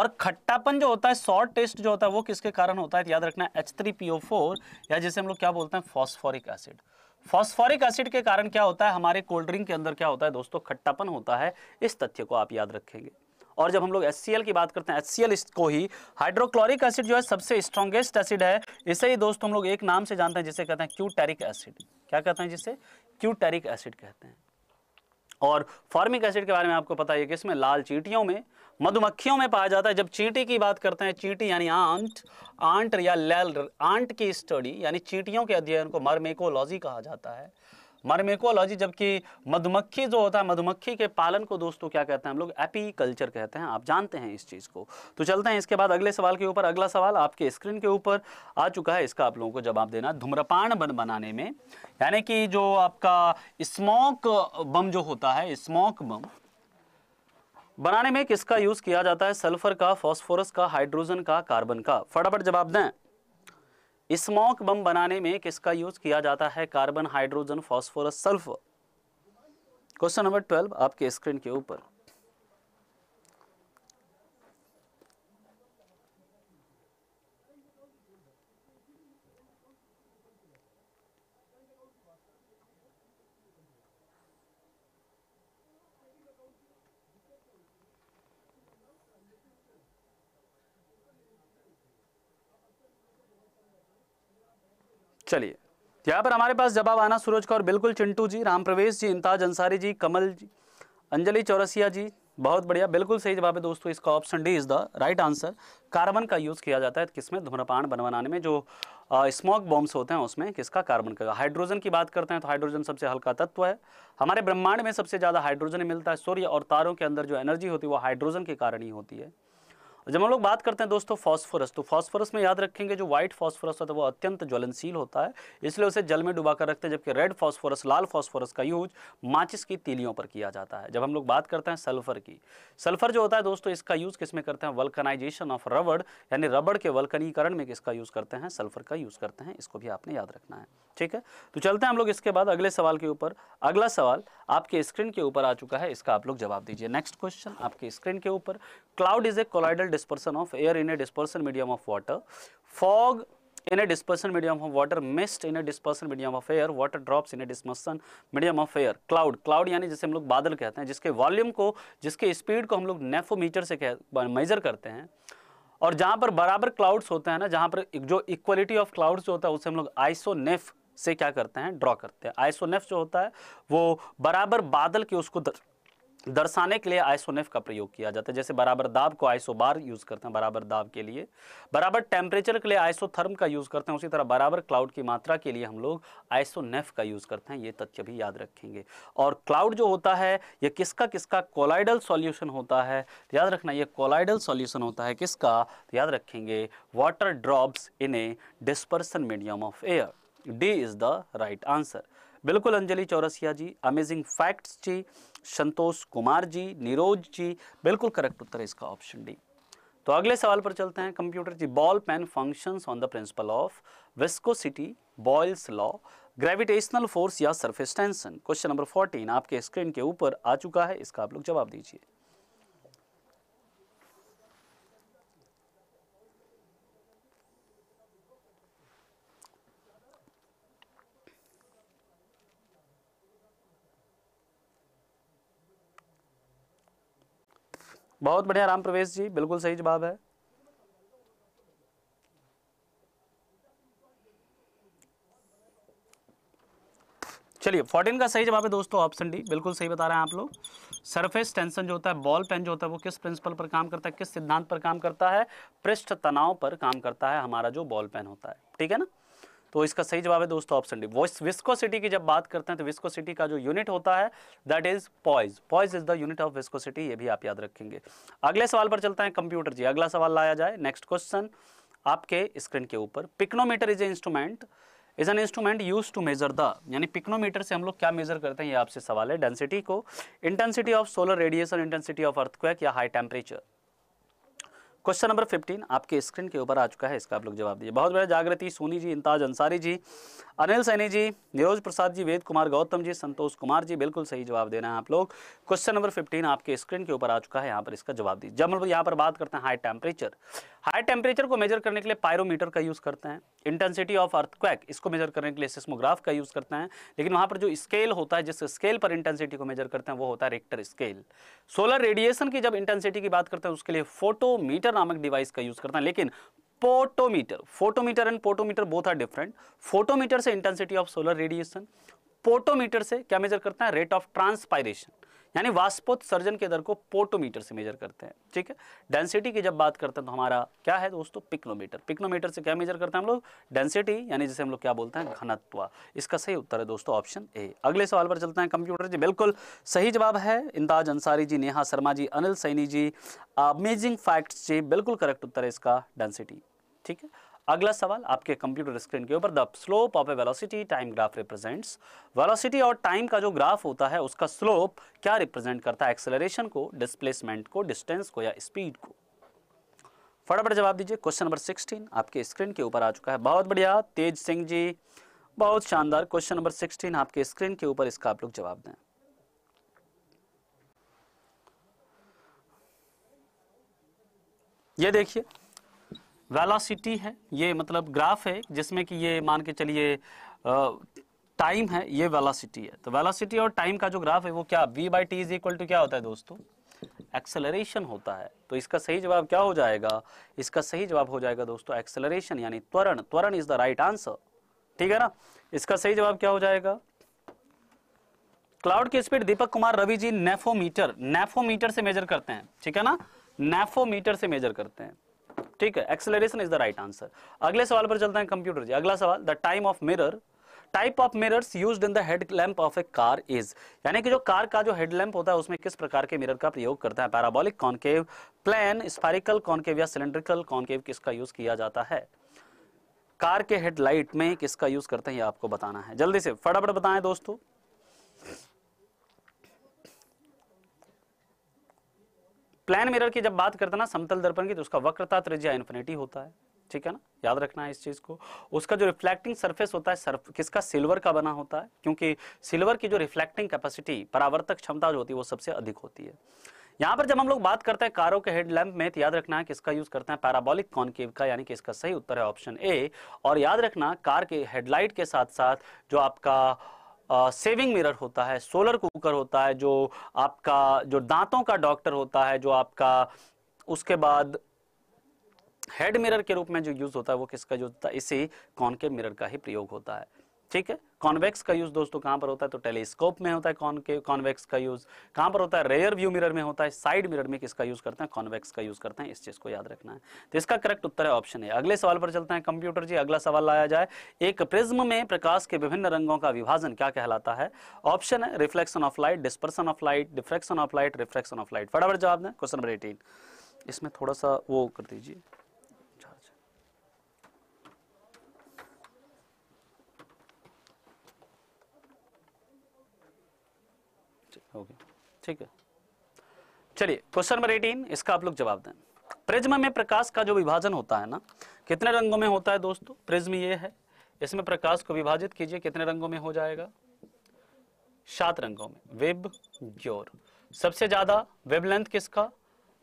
और खट्टापन जो होता है सॉल्ट टेस्ट जो होता है वो किसके कारण होता है याद रखना फोर या जिसे हम लोग क्या बोलते हैं फॉस्फोरिक एसिड फॉस्फोरिक एसिड के कारण क्या होता है हमारे कोल्ड ड्रिंक के अंदर क्या होता है दोस्तों खट्टापन होता है इस तथ्य को आप याद रखेंगे और जब हम लोग एस की बात करते हैं एस को ही हाइड्रोक्लोरिक एसिड जो है सबसे स्ट्रॉन्गेस्ट एसिड है इसे ही दोस्तों हम लोग एक नाम से जानते हैं जिसे कहते हैं क्यूटेरिक एसिड क्या कहते हैं जिसे क्यूटेरिक एसिड कहते हैं और फॉर्मिक एसिड के बारे में आपको पता है किसमें लाल चीटियों में मधुमक्खियों में पाया जाता है जब चींटी की बात करते हैं चींटी यानी आंट आंट या लैल आंट की स्टडी यानी चींटियों के अध्ययन को मर्मेकोलॉजी कहा जाता है मर्मेकोलॉजी जबकि मधुमक्खी जो होता है मधुमक्खी के पालन को दोस्तों क्या कहते हैं हम लोग एपी कल्चर कहते हैं आप जानते हैं इस चीज़ को तो चलते हैं इसके बाद अगले सवाल के ऊपर अगला सवाल आपके स्क्रीन के ऊपर आ चुका है इसका आप लोगों को जवाब देना धूम्रपान बन बनाने में यानी कि जो आपका स्मोक बम जो होता है स्मोक बम बनाने में किसका यूज़ किया जाता है सल्फर का फॉस्फोरस का हाइड्रोजन का कार्बन का फटाफट जवाब दें स्मोक बम बनाने में किसका यूज किया जाता है carbon hydrogen phosphorus sulphur question number twelve आपके स्क्रीन के ऊपर चलिए यहाँ पर हमारे पास जवाब आना सूरज कौर बिल्कुल चिंटू जी राम प्रवेश जी इंताज अंसारी जी कमल जी अंजलि चौरसिया जी बहुत बढ़िया बिल्कुल सही जवाब है दोस्तों इसका option D is the right answer carbon का यूज़ किया जाता है किसमें धूम्रपान बनवाने में जो स्मोक बॉम्ब्स होते हैं उसमें किसका कार्बन का हाइड्रोजन की बात करते हैं तो हाइड्रोजन सबसे हल्का तत्व है हमारे ब्रह्मांड में सबसे ज़्यादा हाइड्रोजन मिलता है सूर्य और तारों के अंदर जो एनर्जी होती है वो हाइड्रोजन के कारण ही होती है जब हम लोग बात करते हैं दोस्तों फॉस्फोरस तो फॉस्फोरस में याद रखेंगे जो व्हाइट फॉस्फोरस होता है तो वो अत्यंत ज्वलनशील होता है इसलिए उसे जल में डुबा कर रखते हैं जबकि रेड फॉस्फोरस लाल फॉस्फोरस का यूज माचिस की तीलियों पर किया जाता है जब हम लोग बात करते हैं सल्फर की सल्फर जो होता है दोस्तों इसका यूज किस में करते हैं वल्कनाइजेशन ऑफ रबड़ यानी रबड़ के वल्कनीकरण में किसका यूज करते हैं सल्फर का यूज करते हैं इसको भी आपने याद रखना है ठीक है तो चलते हैं हम लोग इसके बाद अगले सवाल के ऊपर अगला सवाल आपके स्क्रीन के ऊपर आ चुका है इसका आप लोग जवाब दीजिए नेक्स्ट क्वेश्चन आपके स्क्रीन के ऊपर cloud is a colloidal dispersion of air in a dispersion medium of water fog in a dispersion medium of water mist in a dispersion medium of air water drops in a dispersion medium of air cloud cloud यानी जिसे हम लोग बादल कहते हैं जिसके volume को जिसके स्पीड को हम लोग नेफोमीटर से मेजर करते हैं और जहाँ पर बराबर क्लाउड्स होते हैं ना जहाँ पर जो इक्वलिटी ऑफ क्लाउड्स होता है उसे हम लोग आइसोनेफ से क्या करते हैं ड्रॉ करते हैं आइसोनेफ जो होता है वो बराबर बादल के उसको दर... दर्शाने के लिए आइसोनेफ का प्रयोग किया जाता है जैसे बराबर दाब को आइसोबार यूज़ करते हैं बराबर दाब के लिए बराबर टेम्परेचर के लिए आइसोथर्म का यूज़ करते हैं उसी तरह बराबर क्लाउड की मात्रा के लिए हम लोग आइसोनेफ का यूज़ करते हैं ये तथ्य भी याद रखेंगे और क्लाउड जो होता है ये किसका किसका कोलाइडल सॉल्यूशन होता है याद रखना ये कोलाइडल सॉल्यूशन होता है किसका याद रखेंगे water drops in a dispersion medium of air D is the right answer बिल्कुल अंजलि चौरसिया जी अमेजिंग फैक्ट्स जी संतोष कुमार जी नीरोज जी बिल्कुल करेक्ट उत्तर है इसका ऑप्शन डी तो अगले सवाल पर चलते हैं computer ji ball pen functions on the principle of viscosity Boyle's law gravitational force या सरफेस टेंशन क्वेश्चन नंबर 14 आपके स्क्रीन के ऊपर आ चुका है इसका आप लोग जवाब दीजिए बहुत बढ़िया राम प्रवेश जी बिल्कुल सही जवाब है चलिए फोर्टीन का सही जवाब है दोस्तों ऑप्शन डी बिल्कुल सही बता रहे हैं आप लोग सरफेस टेंशन जो होता है बॉल पेन जो होता है वो किस प्रिंसिपल पर काम करता है किस सिद्धांत पर काम करता है पृष्ठ तनाव पर काम करता है हमारा जो बॉल पेन होता है ठीक है ना तो इसका सही जवाब है दोस्तों ऑप्शन डी विस्कोसिटी की जब बात करते हैं तो विस्कोसिटी का जो यूनिट होता है that is poise poise is the unit of viscosity ये भी आप याद रखेंगे अगले सवाल पर चलते हैं कंप्यूटर जी अगला सवाल लाया जाए नेक्स्ट क्वेश्चन आपके स्क्रीन के ऊपर pycnometer is a instrument is an instrument use to measure the यानी पिक्नोमीटर से हम लोग क्या मेजर करते हैं ये आपसे सवाल है डेंसिटी को intensity of solar radiation intensity of earthquake या high temperature question number fifteen आपके स्क्रीन के ऊपर आ चुका है इसका आप लोग जवाब दीजिए बहुत बड़ा जागृति सोनी जी इंताज अंसारी जी अनिल सैनी जी नीरोज प्रसाद जी वेद कुमार गौतम जी संतोष कुमार जी बिल्कुल सही जवाब देना है आप लोग क्वेश्चन नंबर फिफ्टीन आपके स्क्रीन के ऊपर आ चुका है यहाँ पर इसका जवाब दीजिए जब हम यहाँ पर बात करते हैं हाई टेम्परेचर हाई टेम्परेचर को मेजर करने के लिए पायरोमीटर का यूज़ करते हैं इंटेंसिटी ऑफ अर्थक्वैक इसको मेजर करने के लिए सिस्मोग्राफ का यूज़ करते हैं लेकिन वहाँ पर जो स्केल होता है जिस स्केल पर इंटेंसिटी को मेजर करते हैं वो होता है रेक्टर स्केल सोलर रेडिएशन की जब इंटेंसिटी की बात करते हैं उसके लिए फोटोमीटर नामक डिवाइस का यूज करता है लेकिन potometer photometer and potometer both are different photometer से intensity of solar radiation potometer से क्या मेजर करता है रेट ऑफ ट्रांसपायरेशन यानी सर्जन के दर को पोटोमीटर से मेजर करते हैं ठीक है डेंसिटी की जब बात करते हैं तो हमारा क्या है दोस्तों पिक्नोमीटर पिक्नोमीटर से क्या मेजर करते हैं हम लोग डेंसिटी यानी जिसे हम लोग क्या बोलते हैं घनत्व इसका सही उत्तर है दोस्तों ऑप्शन ए अगले सवाल पर चलते हैं कंप्यूटर जी बिल्कुल सही जवाब है इंदाज अंसारी जी नेहा शर्मा जी अनिल सैनी जी अमेजिंग फैक्ट्स जी बिल्कुल करेक्ट उत्तर है इसका डेंसिटी ठीक है अगला सवाल आपके कंप्यूटर स्क्रीन के ऊपर the slope of a velocity time graph represents velocity और टाइम का जो ग्राफ होता है उसका स्लोप क्या रिप्रेजेंट करता है एक्सेलरेशन को डिस्प्लेसमेंट को डिस्टेंस को या स्पीड को फटाफट जवाब दीजिए क्वेश्चन नंबर 16 आपके स्क्रीन के ऊपर आ चुका है बहुत बढ़िया तेज सिंह जी बहुत शानदार क्वेश्चन नंबर 16 आपके स्क्रीन के ऊपर इसका आप लोग जवाब दें ये देखिए वेलासिटी है ये मतलब ग्राफ है जिसमें कि ये मान के चलिए टाइम है ये वेलासिटी है तो वेलासिटी और टाइम का जो ग्राफ है वो क्या V by T is equal to क्या होता है दोस्तों एक्सेलरेशन होता है तो इसका सही जवाब क्या हो जाएगा इसका सही जवाब हो जाएगा दोस्तों एक्सेलरेशन यानी त्वरण त्वरण इज द राइट आंसर ठीक है ना इसका सही जवाब क्या हो जाएगा क्लाउड की speed Deepak Kumar Ravi ji nephometer nephometer से मेजर करते हैं ठीक है ना नेफोमीटर से मेजर करते हैं ठीक है acceleration is the right answer अगले सवाल पर चलते हैं कंप्यूटर जी अगला सवाल the time of mirror type of mirrors used in the head lamp of a car is यानी कि जो कार का जो हेड लैंप होता है उसमें किस प्रकार के मिरर का प्रयोग करता है parabolic concave plane spherical concave या सिलेंड्रिकल कॉन्केव किसका यूज किया जाता है कार के हेडलाइट में किसका यूज करते हैं ये आपको बताना है जल्दी से फटाफट बताएं दोस्तों प्लान मिरर की जब बात करते ना समतल दर्पण की तो उसका वक्रता त्रिज्या इन्फिनिटी होता है ठीक है ना याद रखना है इस चीज को उसका जो रिफ्लेक्टिंग सरफेस होता है सर्फ किसका सिल्वर का बना होता है क्योंकि सिल्वर की जो रिफ्लेक्टिंग कैपेसिटी परावर्तक क्षमता जो होती है वो सबसे अधिक होती है यहाँ पर जब हम लोग बात करते हैं कारों के हेडलैम्प में तो याद रखना है किसका यूज करते हैं पैराबोलिक कॉनकेव का यानी कि इसका सही उत्तर है ऑप्शन ए और याद रखना कार के हेडलाइट के साथ साथ जो आपका सेविंग मिरर होता है सोलर कुकर होता है जो आपका जो दांतों का डॉक्टर होता है जो आपका उसके बाद हेड मिरर के रूप में जो यूज होता है वो किसका यूज होता है इसी के मिरर का ही प्रयोग होता है ठीक है कॉन्वेक्स का यूज दोस्तों कहां पर होता है तो टेलीस्कोप में होता है कॉन्वेक्स का यूज कहां पर होता है रेयर व्यू मिरर में होता है साइड मिरर में किसका यूज करते हैं कॉन्वेक्स का यूज करते हैं इस चीज को याद रखना है तो इसका करेक्ट उत्तर है ऑप्शन है अगले सवाल पर चलते हैं कंप्यूटर जी अगला सवाल लाया जाए एक प्रिज्म में प्रकाश के विभिन्न रंगों का विभाजन क्या कहलाता है ऑप्शन है reflection of light dispersion of light diffraction of light reflection of light फटाफट जवाब दें क्वेश्चन नंबर एटीन इसमें थोड़ा सा वो कर दीजिए होगी ठीक है चलिए क्वेश्चन नंबर एटीन इसका आप लोग जवाब दें प्रिज्म में प्रकाश का जो विभाजन होता है ना कितने रंगों में होता है दोस्तों प्रिज्म ये है इसमें प्रकाश को विभाजित कीजिए कितने रंगों में हो जाएगा सात रंगों में वेब ग्योर सबसे ज्यादा वेब लेंथ किसका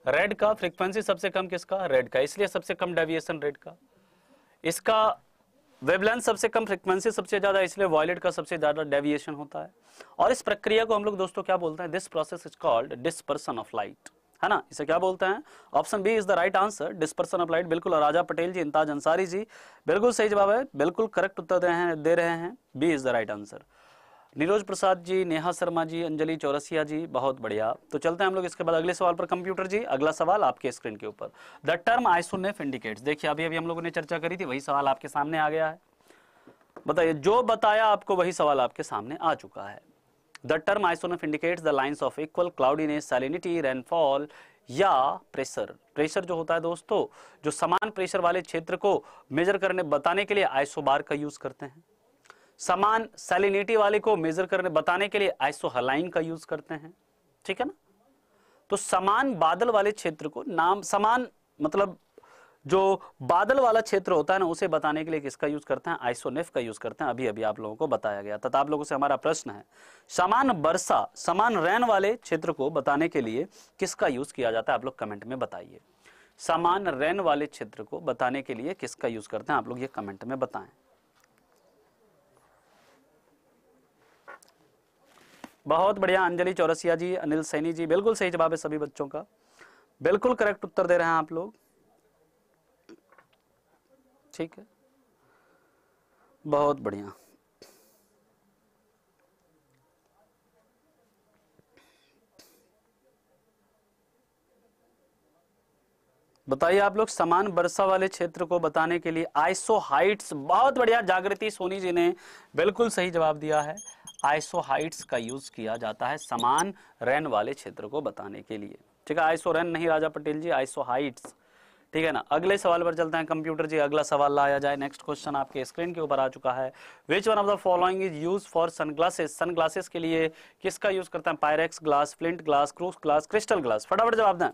रेड का फ्रीक्वेंसी सबसे कम किसका रेड का इसलिए सबसे कम डेविएशन रेड का इसका वेबलेंथ सबसे कम फ्रिक्वेंसी सबसे ज़्यादा इसलिए वॉयलेट का सबसे ज़्यादा डेविएशन होता है और इस प्रक्रिया को हम लोग दोस्तों क्या बोलते हैं this process is called dispersion of light है ना इसे क्या बोलते हैं option B is the right answer dispersion of light बिल्कुल राजा पटेल जी इंताज अंसारी जी बिल्कुल सही जवाब है बिल्कुल करेक्ट उत्तर दे रहे हैं B is the right answer Neeraj Prasad ji Neha Sharma ji Anjali Chaurasia ji बहुत बढ़िया तो चलते हैं हम लोग इसके बाद अगले सवाल पर कंप्यूटर जी अगला सवाल आपके स्क्रीन के ऊपर द टर्म आइसोनेफ इंडिकेट्स देखिए अभी अभी हम लोगों ने चर्चा करी थी वही सवाल आपके सामने आ गया है बताइए जो बताया आपको वही सवाल आपके सामने आ चुका है the term isoneph indicates the lines of equal cloudiness salinity rainfall या प्रेशर प्रेशर जो होता है दोस्तों जो समान प्रेशर वाले क्षेत्र को मेजर करने बताने के लिए आइसोबार का यूज करते हैं समान सैलिनिटी वाले को मेजर करने बताने के लिए आइसोहलाइन का यूज करते हैं ठीक है ना तो समान बादल वाले क्षेत्र को नाम समान मतलब जो बादल वाला क्षेत्र होता है ना उसे बताने के लिए किसका यूज करते हैं आइसोनेफ का यूज करते हैं अभी अभी आप लोगों को बताया गया तथा आप लोगों से हमारा प्रश्न है समान वर्षा समान रैन वाले क्षेत्र को बताने के लिए किसका यूज किया जाता है आप लोग कमेंट में बताइए समान रैन वाले क्षेत्र को बताने के लिए किसका यूज करते हैं आप लोग ये कमेंट में बताएं बहुत बढ़िया अंजलि चौरसिया जी अनिल सैनी जी बिल्कुल सही जवाब है सभी बच्चों का बिल्कुल करेक्ट उत्तर दे रहे हैं आप लोग ठीक है बहुत बढ़िया बताइए आप लोग समान वर्षा वाले क्षेत्र को बताने के लिए आइसो हाइट्स बहुत बढ़िया जागृति सोनी जी ने बिल्कुल सही जवाब दिया है आइसोहाइट्स का यूज किया जाता है समान रैन वाले क्षेत्र को बताने के लिए ठीक है आइसो रैन नहीं राजा पटेल जी आइसोहाइट्स ठीक है ना अगले सवाल पर चलते हैं कंप्यूटर जी अगला सवाल लाया जाए नेक्स्ट क्वेश्चन आपके स्क्रीन के ऊपर आ चुका है which one of the following is use for sunglasses sunglasses के लिए किसका यूज करते हैं Pyrex glass flint glass Crookes glass crystal glass फटाफट जवाब दें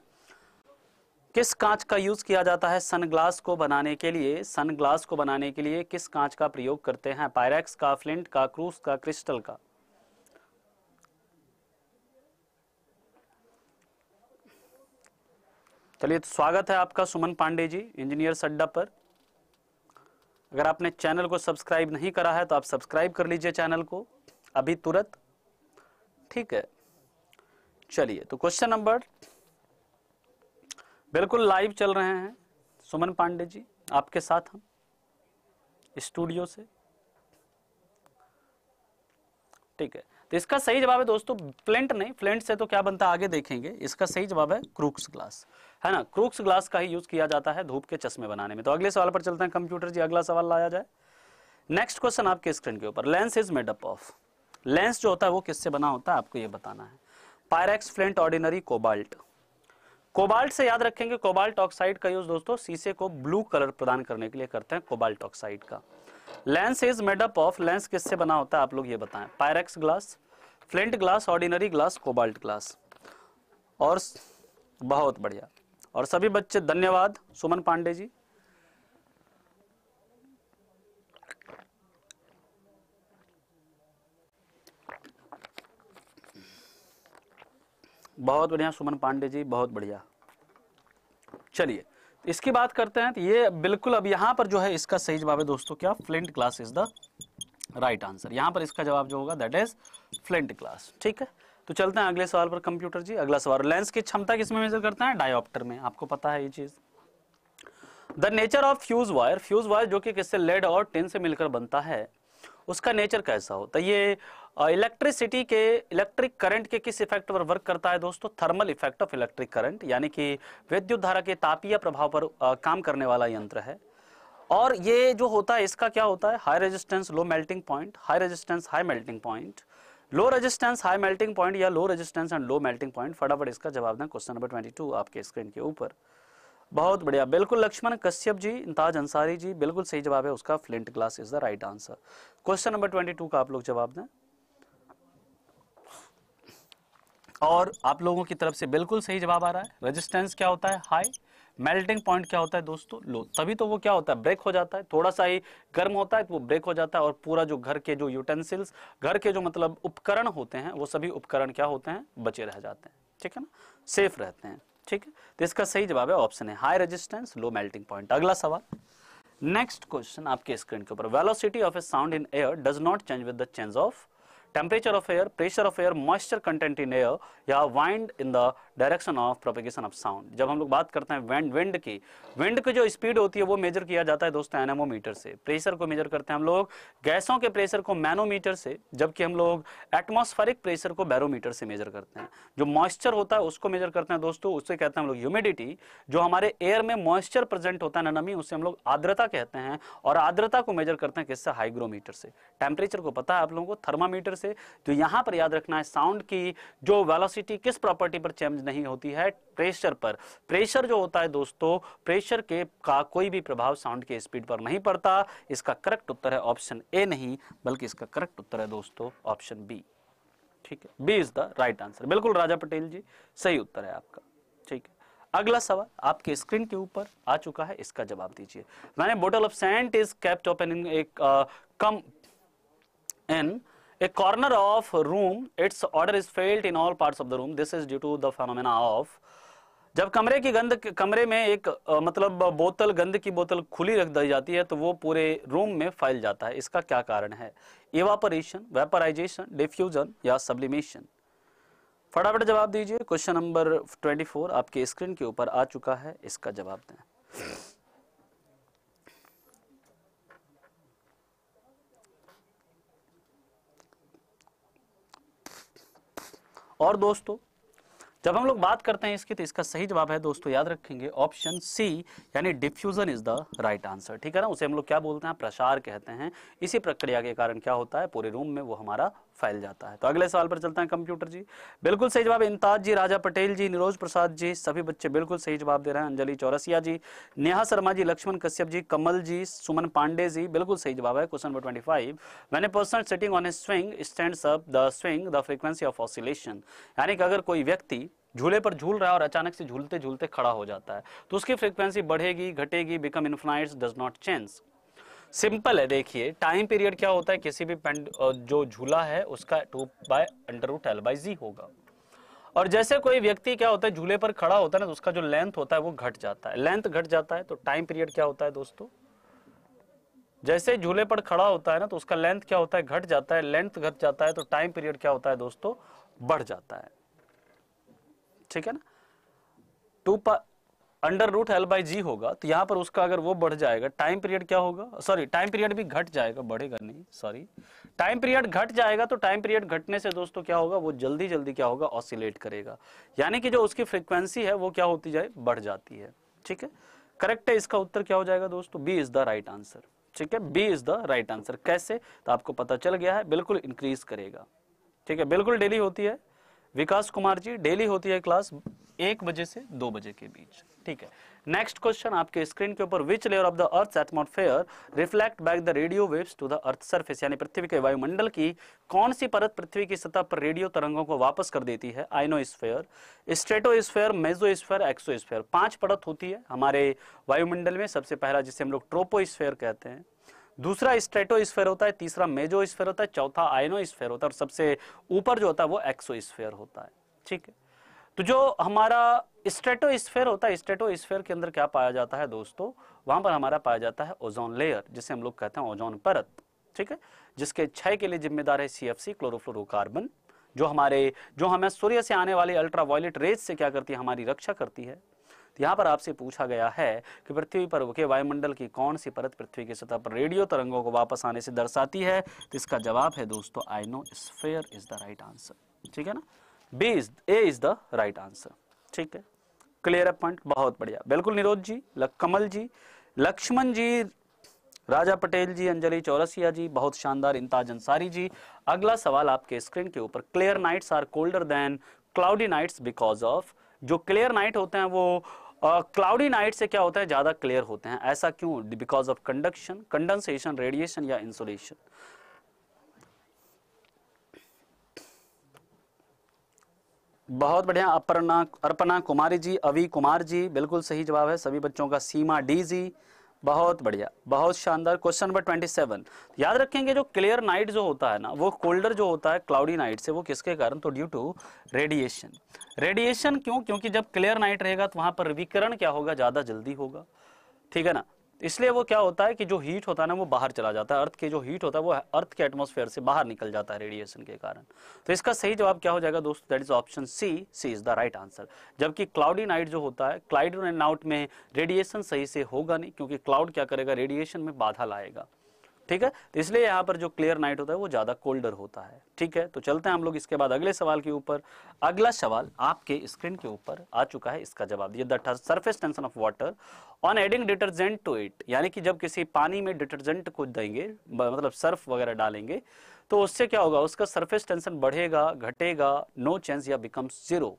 किस कांच का यूज किया जाता है सनग्लास को बनाने के लिए सनग्लास को बनाने के लिए किस कांच का प्रयोग करते हैं पायरेक्स का फ्लिंट का क्रूस का क्रिस्टल का चलिए तो स्वागत है आपका सुमन पांडे जी इंजीनियर सड्डा पर अगर आपने चैनल को सब्सक्राइब नहीं करा है तो आप सब्सक्राइब कर लीजिए चैनल को अभी तुरंत ठीक है चलिए तो क्वेश्चन नंबर बिल्कुल लाइव चल रहे हैं सुमन पांडे जी आपके साथ हम स्टूडियो से ठीक है तो इसका सही जवाब है दोस्तों फ्लेंट नहीं फ्लेंट से तो क्या बनता है आगे देखेंगे इसका सही जवाब है क्रूक्स ग्लास है ना क्रूक्स ग्लास का ही यूज किया जाता है धूप के चश्मे बनाने में तो अगले सवाल पर चलते हैं कंप्यूटर जी अगला सवाल लाया जाए नेक्स्ट क्वेश्चन आपके स्क्रीन के ऊपर lens is made up of lens जो होता है वो किससे बना होता है आपको ये बताना है Pyrex flint ordinary cobalt cobalt से याद रखेंगे कोबाल्ट ऑक्साइड का यूज दोस्तों शीशे को ब्लू कलर प्रदान करने के लिए करते हैं कोबाल्ट ऑक्साइड का lens is made up of lens किससे बना होता है आप लोग ये बताएं Pyrex glass flint glass ordinary glass cobalt glass और बहुत बढ़िया और सभी बच्चे धन्यवाद सुमन पांडे जी बहुत बढ़िया सुमन पांडे जी बहुत बढ़िया चलिए इसकी बात करते हैं तो ये बिल्कुल अब यहां पर जो है इसका सही जवाब है दोस्तों क्या flint glass is the right answer यहां पर इसका जवाब जो होगा दैट इज फ्लिंट क्लास ठीक है तो चलते हैं अगले सवाल पर कंप्यूटर जी अगला सवाल लेंस की क्षमता किसमें मेजर करते हैं डायोप्टर में आपको पता है ये चीज़ the nature of fuse wire fuse wire जो कि किससे लेड और टेन से मिलकर बनता है उसका नेचर कैसा होता तो है ये इलेक्ट्रिसिटी के इलेक्ट्रिक करंट के किस इफेक्ट पर वर्क करता है दोस्तों thermal effect of electric current यानी कि विद्युत धारा के तापीय प्रभाव पर आ, काम करने वाला यंत्र है और ये जो होता है इसका क्या होता है high resistance low melting point high resistance high melting point low resistance high melting point या low resistance and low melting point फटाफट इसका जवाब दें क्वेश्चन नंबर ट्वेंटी आपके स्क्रीन के ऊपर बहुत बढ़िया बिल्कुल लक्ष्मण कश्यप जी इंताज अंसारी जी बिल्कुल सही जवाब है उसका flint glass is the right answer question number twenty two का आप लोग जवाब दें और आप लोगों की तरफ से बिल्कुल सही जवाब आ रहा है रेजिस्टेंस क्या होता है हाई मेल्टिंग पॉइंट क्या होता है दोस्तों लो तभी तो वो क्या होता है ब्रेक हो जाता है थोड़ा सा ही गर्म होता है तो वो ब्रेक हो जाता है और पूरा जो घर के जो यूटेंसिल्स घर के जो मतलब उपकरण होते हैं वो सभी उपकरण क्या होते हैं बचे रह जाते हैं ठीक है ना सेफ रहते हैं ठीक है तो इसका सही जवाब है ऑप्शन है high resistance low melting point अगला सवाल नेक्स्ट क्वेश्चन आपके स्क्रीन के ऊपर velocity of a sound in air does not change with the change of temperature of air, pressure of air, moisture content in air या wind in the direction of propagation of sound. जब हम लोग बात करते हैं wind, wind की wind की जो speed होती है वो measure किया जाता है दोस्तों anemometer से pressure को measure करते हैं हम लोग गैसों के pressure को manometer से जबकि हम लोग atmospheric pressure को barometer से measure करते हैं जो moisture होता है उसको measure करते हैं दोस्तों उससे कहते हैं हम लोग humidity जो हमारे air में moisture present होता है नमी उसे हम लोग आर्द्रता कहते हैं और आर्द्रता को measure करते हैं किससे hygrometer से temperature को पता है आप लोगों को thermometer से तो यहां पर याद रखना है साउंड की जो वेलोसिटी किस प्रॉपर्टी पर चेंज नहीं होती है प्रेशर पर प्रेशर जो होता है दोस्तों प्रेशर के का कोई भी प्रभाव साउंड के स्पीड पर नहीं पड़ता इसका करेक्ट उत्तर है ऑप्शन ए नहीं बल्कि इसका करेक्ट उत्तर है दोस्तों ऑप्शन बी ठीक है B is the right answer बिल्कुल राजा पटेल जी सही उत्तर है आपका ठीक है अगला सवाल आपके स्क्रीन के ऊपर आ चुका है इसका जवाब दीजिए मैंने bottle of scent is kept open in एक कम एन A corner of room, its odor is felt in all parts of the room. This is due to the phenomena of जब कमरे की गंद कमरे में एक आ, मतलब बोतल गंद की बोतल खुली रख दी जाती है तो वो पूरे रूम में फैल जाता है इसका क्या कारण है इवापोरेशन वेपराइजेशन डिफ्यूजन या सब्लिमेशन फटाफट जवाब दीजिए क्वेश्चन नंबर 24 आपके स्क्रीन के ऊपर आ चुका है इसका जवाब दें और दोस्तों जब हम लोग बात करते हैं इसकी तो इसका सही जवाब है दोस्तों याद रखेंगे ऑप्शन सी यानी diffusion is the right answer ठीक है ना उसे हम लोग क्या बोलते हैं प्रसार कहते हैं इसी प्रक्रिया के कारण क्या होता है पूरे रूम में वो हमारा फैल जाता है तो अगले सवाल पर चलते हैं कंप्यूटर जी बिल्कुल सही जवाब इंताज जी राजा पटेल जी निरोज प्रसाद जी सभी बच्चे बिल्कुल सही जवाब दे रहे हैं अंजलि चौरसिया जी नेहा शर्मा जी लक्ष्मण कश्यप जी कमल जी सुमन पांडे जी बिल्कुल सही जवाब है question number twenty five man a person sitting on a swing stand up the swing the frequency of oscillation यानी कि अगर कोई व्यक्ति झूले पर झूल रहा है और अचानक से झूलते झूलते खड़ा हो जाता है तो उसकी फ्रीक्वेंसी बढ़ेगी घटेगी become infinite does not change simple है देखिए टाइम पीरियड क्या होता है किसी भी पेंड जो झूला है उसका two pi under root L by G होगा और जैसे कोई व्यक्ति क्या होता है झूले पर खड़ा होता है ना तो उसका जो लेंथ होता है वो घट जाता है लेंथ घट जाता है तो टाइम पीरियड क्या होता है दोस्तों जैसे झूले पर खड़ा होता है ना तो उसका लेंथ क्या होता है घट जाता है लेंथ घट जाता है तो टाइम पीरियड क्या होता है दोस्तों बढ़ जाता है ठीक है ना two pi under root L by G होगा तो यहाँ पर उसका अगर वो बढ़ जाएगा टाइम पीरियड क्या होगा सॉरी टाइम पीरियड भी घट जाएगा बढ़ेगा नहीं सॉरी टाइम पीरियड घट जाएगा तो टाइम पीरियड घटने से दोस्तों क्या होगा वो जल्दी जल्दी क्या होगा ऑसिलेट करेगा यानी कि जो उसकी फ्रिक्वेंसी है वो क्या होती जाए बढ़ जाती है ठीक है करेक्ट है इसका उत्तर क्या हो जाएगा दोस्तों B is the right answer ठीक है B is the right answer कैसे तो आपको पता चल गया है बिल्कुल इंक्रीज करेगा ठीक है बिल्कुल डेली होती है विकास कुमार जी डेली होती है क्लास एक बजे से दो बजे के बीच ठीक है नेक्स्ट क्वेश्चन आपके स्क्रीन के ऊपर which layer of the earth atmosphere reflect back the radio waves to the earth surface यानी पृथ्वी के वायुमंडल की कौन सी परत पृथ्वी की सतह पर रेडियो तरंगों को वापस कर देती है आइनोस्फेयर स्ट्रेटोस्फेयर मेजोस्फेयर एक्सोस्फेयर पांच परत होती है हमारे वायुमंडल में सबसे पहला जिसे हम लोग ट्रोपोस्फेयर कहते हैं दूसरा स्ट्रेटोस्फेयर होता है तीसरा मेजोस्फेयर होता है चौथा आयनोस्फेयर होता है और सबसे ऊपर जो होता है वो एक्सोस्फेयर होता है ठीक है तो जो हमारा स्ट्रेटोस्फेयर होता है स्ट्रेटोस्फेयर के अंदर क्या पाया जाता है दोस्तों वहां पर हमारा पाया जाता है ओजोन लेयर जिसे हम लोग कहते हैं ओजोन परत ठीक है जिसके क्षय के लिए जिम्मेदार है सी क्लोरोफ्लोरोकार्बन जो हमारे जो हमें सूर्य से आने वाले अल्ट्रावायलेट रेज से क्या करती है हमारी रक्षा करती है तो यहाँ पर आपसे पूछा गया है कि पृथ्वी पर के वायुमंडल की कौन सी परत पृथ्वी की सतह पर रेडियो तरंगों को वापस आने से दर्शाती है तो इसका जवाब है दोस्तों ionosphere is the right answer ठीक है ना B is A is the right answer ठीक है क्लियर है पॉइंट बहुत बढ़िया बिल्कुल निरोज जी कमल जी लक्ष्मण जी राजा पटेल जी अंजलि चौरसिया जी बहुत शानदार इंताज अंसारी जी अगला सवाल आपके स्क्रीन के ऊपर clear nights are colder than cloudy nights because of जो क्लियर नाइट होते हैं वो क्लाउडी uh, नाइट से क्या होता है ज़्यादा क्लियर होते हैं ऐसा क्यों because of conduction condensation radiation या इंसुलेशन बहुत बढ़िया अपर्णा अर्पणा कुमारी जी अवि कुमार जी बिल्कुल सही जवाब है सभी बच्चों का सीमा डी जी बहुत बढ़िया बहुत शानदार क्वेश्चन नंबर ट्वेंटी सेवन याद रखेंगे जो क्लियर नाइट जो होता है ना वो कोल्डर जो होता है क्लाउडी नाइट से वो किसके कारण तो ड्यू टू रेडिएशन रेडिएशन क्यों क्योंकि जब क्लियर नाइट रहेगा तो वहां पर विकरण क्या होगा ज़्यादा जल्दी होगा ठीक है ना इसलिए वो क्या होता है कि जो हीट होता है ना वो बाहर चला जाता है अर्थ के जो हीट होता है वो अर्थ के एटमोसफेयर से बाहर निकल जाता है रेडिएशन के कारण तो इसका सही जवाब क्या हो जाएगा दोस्तों that is option C C is the right answer जबकि क्लाउडी नाइट जो होता है क्लाउडी आउट में रेडिएशन सही से होगा नहीं क्योंकि क्लाउड क्या करेगा रेडिएशन में बाधा लाएगा ठीक है तो इसलिए यहाँ पर जो क्लियर नाइट होता है वो ज़्यादा कोल्डर होता है ठीक है तो चलते हैं हम लोग इसके बाद अगले सवाल के ऊपर अगला सवाल आपके स्क्रीन के ऊपर आ चुका है इसका जवाब दिए surface tension of water on adding detergent to it यानी कि जब किसी पानी में डिटर्जेंट को देंगे मतलब सर्फ वगैरह डालेंगे तो उससे क्या होगा उसका सर्फेस टेंशन बढ़ेगा घटेगा नो चेंज या बिकम जीरो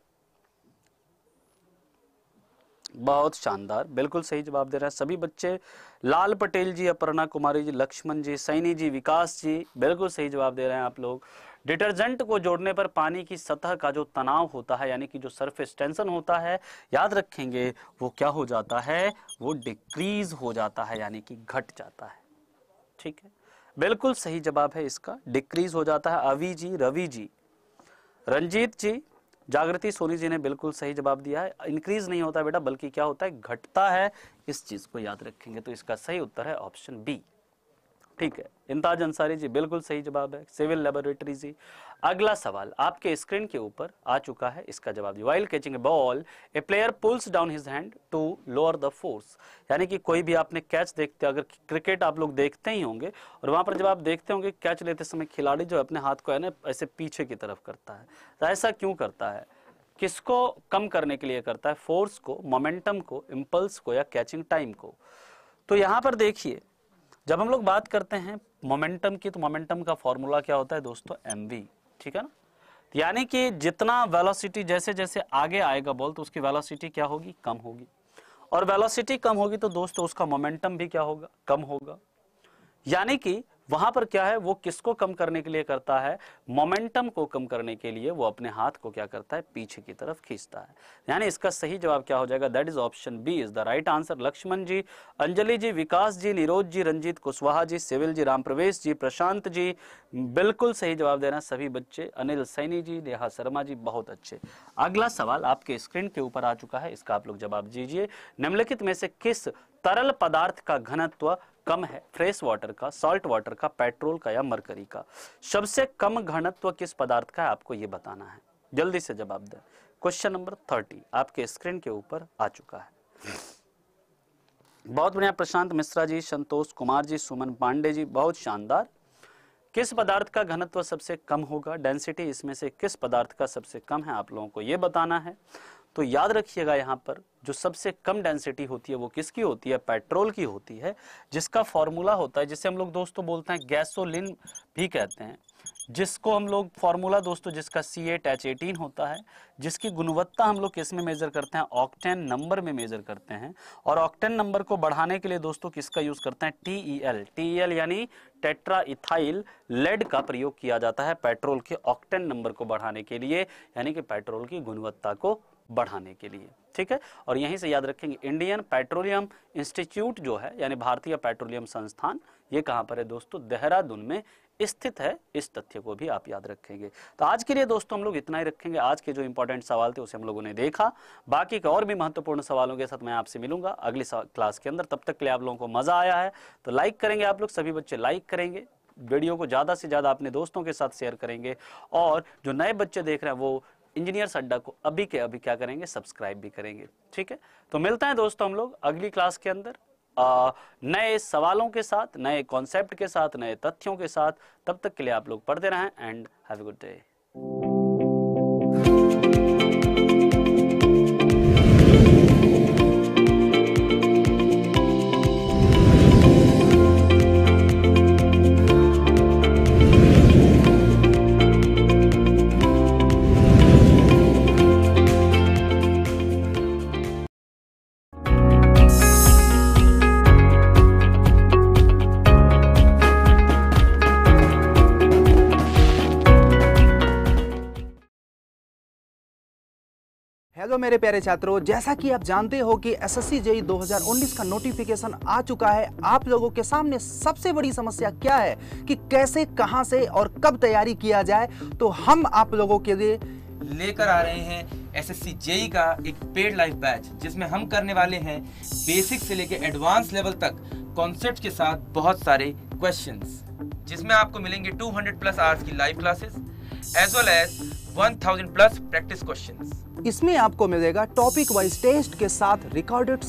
बहुत शानदार बिल्कुल सही जवाब दे रहा है सभी बच्चे लाल पटेल जी अपर्णा कुमारी जी लक्ष्मण जी सैनी जी विकास जी बिल्कुल सही जवाब दे रहे हैं आप लोग डिटर्जेंट को जोड़ने पर पानी की सतह का जो तनाव होता है यानी कि जो सरफेस टेंशन होता है याद रखेंगे वो क्या हो जाता है वो डिक्रीज हो जाता है यानी कि घट जाता है ठीक है बिल्कुल सही जवाब है इसका डिक्रीज हो जाता है अवि जी रवि जी रंजीत जी जागृति सोनी जी ने बिल्कुल सही जवाब दिया है इंक्रीज नहीं होता बेटा बल्कि क्या होता है घटता है इस चीज को याद रखेंगे तो इसका सही उत्तर है ऑप्शन बी ठीक है इमताज अंसारी जी बिल्कुल सही जवाब है सिविल लेबोरेटरी जी अगला सवाल आपके स्क्रीन के ऊपर आ चुका है इसका जवाब while catching a ball a player pulls down his hand to lower the force यानी कि कोई भी आपने कैच देखते अगर क्रिकेट आप लोग देखते ही होंगे और वहां पर जब आप देखते होंगे कैच लेते समय खिलाड़ी जो अपने हाथ को है ना ऐसे पीछे की तरफ करता है तो ऐसा क्यों करता है किसको कम करने के लिए करता है फोर्स को मोमेंटम को इम्पल्स को या कैचिंग टाइम को तो यहाँ पर देखिए जब हम लोग बात करते हैं मोमेंटम की तो मोमेंटम का फॉर्मूला क्या होता है दोस्तों एम ठीक है ना यानी कि जितना वेलोसिटी जैसे जैसे आगे आएगा बोल तो उसकी वेलोसिटी क्या होगी कम होगी और वेलोसिटी कम होगी तो दोस्तों उसका मोमेंटम भी क्या होगा कम होगा यानी कि वहां पर क्या है वो किसको कम करने के लिए करता है मोमेंटम को कम करने के लिए वो अपने हाथ को क्या करता है पीछे की तरफ खींचता है यानी इसका सही जवाब क्या हो जाएगा that is option B is the right answer Lakshman ji Anjali ji Vikas ji Niroj ji Ranjeet Kushwaha ji सिविल जी राम प्रवेश जी प्रशांत जी बिल्कुल सही जवाब देना सभी बच्चे अनिल सैनी जी नेहा शर्मा जी बहुत अच्छे अगला सवाल आपके स्क्रीन के ऊपर आ चुका है इसका आप लोग जवाब दीजिए निम्नलिखित में से किस तरल पदार्थ का घनत्व कम है फ्रेश वाटर का सॉल्ट वाटर का पेट्रोल का या मरकरी का सबसे कम घनत्व किस पदार्थ का है आपको ये बताना है जल्दी से जवाब दें क्वेश्चन नंबर थर्टी आपके स्क्रीन के ऊपर आ चुका है बहुत बढ़िया प्रशांत मिश्रा जी संतोष कुमार जी सुमन पांडे जी बहुत शानदार किस पदार्थ का घनत्व सबसे कम होगा डेंसिटी इसमें से किस पदार्थ का सबसे कम है आप लोगों को यह बताना है तो याद रखिएगा यहाँ पर जो सबसे कम डेंसिटी होती है वो किसकी होती है पेट्रोल की होती है जिसका फॉर्मूला होता है जिसे हम लोग दोस्तों बोलते हैं गैसोलिन भी कहते हैं जिसको हम लोग फॉर्मूला दोस्तों जिसका सी एट एच एटीन होता है जिसकी गुणवत्ता हम लोग किस में मेजर करते हैं ऑक्टेन नंबर में मेजर करते हैं और ऑक्टेन नंबर को बढ़ाने के लिए दोस्तों किसका यूज करते हैं T E L T E L यानी टेट्रा इथाइल लेड का प्रयोग किया जाता है पेट्रोल के ऑक्टेन नंबर को बढ़ाने के लिए यानी कि पेट्रोल की गुणवत्ता को बढ़ाने के लिए ठीक है और यहीं से याद रखेंगे इंडियन पेट्रोलियम इंस्टीट्यूट जो है यानी भारतीय पेट्रोलियम संस्थान ये कहाँ पर है दोस्तों देहरादून में स्थित है इस तथ्य को भी आप याद रखेंगे तो आज के लिए दोस्तों हम लोग इतना ही रखेंगे आज के जो इंपॉर्टेंट सवाल थे उसे हम लोगों ने देखा बाकी के और भी महत्वपूर्ण सवालों के साथ मैं आपसे मिलूंगा अगली क्लास के अंदर तब तक के लिए आप लोगों को मजा आया है तो लाइक करेंगे आप लोग सभी बच्चे लाइक करेंगे वीडियो को ज़्यादा से ज़्यादा अपने दोस्तों के साथ शेयर करेंगे और जो नए बच्चे देख रहे हैं वो इंजीनियर अड्डा को अभी के अभी क्या करेंगे सब्सक्राइब भी करेंगे ठीक है तो मिलते हैं दोस्तों हम लोग अगली क्लास के अंदर आ, नए सवालों के साथ नए कॉन्सेप्ट के साथ नए तथ्यों के साथ तब तक के लिए आप लोग पढ़ते रहें and have a good day hello मेरे प्यारे छात्रों जैसा कि आप जानते हो कि एस एस सी जेई का नोटिफिकेशन आ चुका है आप लोगों के सामने सबसे बड़ी समस्या क्या है कि कैसे कहां से और कब तैयारी किया जाए तो हम आप लोगों के लिए लेकर आ रहे हैं एसएससी जेई का एक पेड लाइफ बैच जिसमें हम करने वाले हैं बेसिक से लेकर एडवांस लेवल तक कॉन्सेप्ट के साथ बहुत सारे क्वेश्चन जिसमें आपको मिलेंगे टू प्लस आवर्स की live classes as well as 1000 plus practice questions इसमें आपको मिलेगा टॉपिक वाइज टेस्ट के साथ रिकॉर्डेड